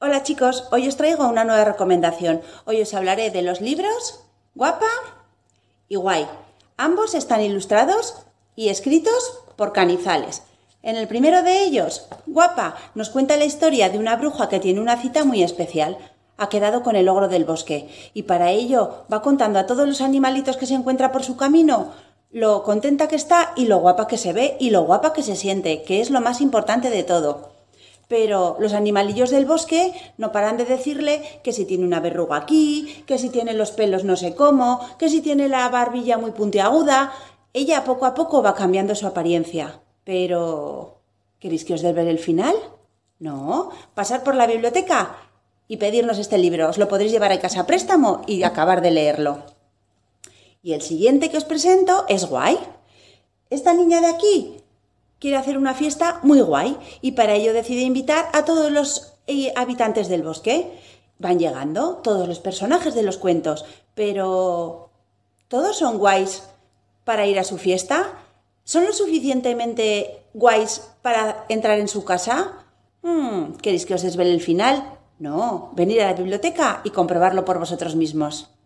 Hola chicos, hoy os traigo una nueva recomendación. Hoy os hablaré de los libros Guapa y Guay. Ambos están ilustrados y escritos por Canizales. En el primero de ellos, Guapa nos cuenta la historia de una bruja que tiene una cita muy especial. Ha quedado con el ogro del bosque y para ello va contando a todos los animalitos que se encuentra por su camino lo contenta que está y lo guapa que se ve y lo guapa que se siente, que es lo más importante de todo pero los animalillos del bosque no paran de decirle que si tiene una verruga aquí, que si tiene los pelos no sé cómo, que si tiene la barbilla muy puntiaguda. Ella poco a poco va cambiando su apariencia. Pero... ¿Queréis que os dé ver el final? No, pasar por la biblioteca y pedirnos este libro. Os lo podréis llevar a casa a préstamo y acabar de leerlo. Y el siguiente que os presento es Guay. Esta niña de aquí quiere hacer una fiesta muy guay y para ello decide invitar a todos los eh, habitantes del bosque. Van llegando todos los personajes de los cuentos, pero ¿todos son guays para ir a su fiesta? ¿Son lo suficientemente guays para entrar en su casa? Hmm, ¿Queréis que os desvele el final? No, venid a la biblioteca y comprobarlo por vosotros mismos.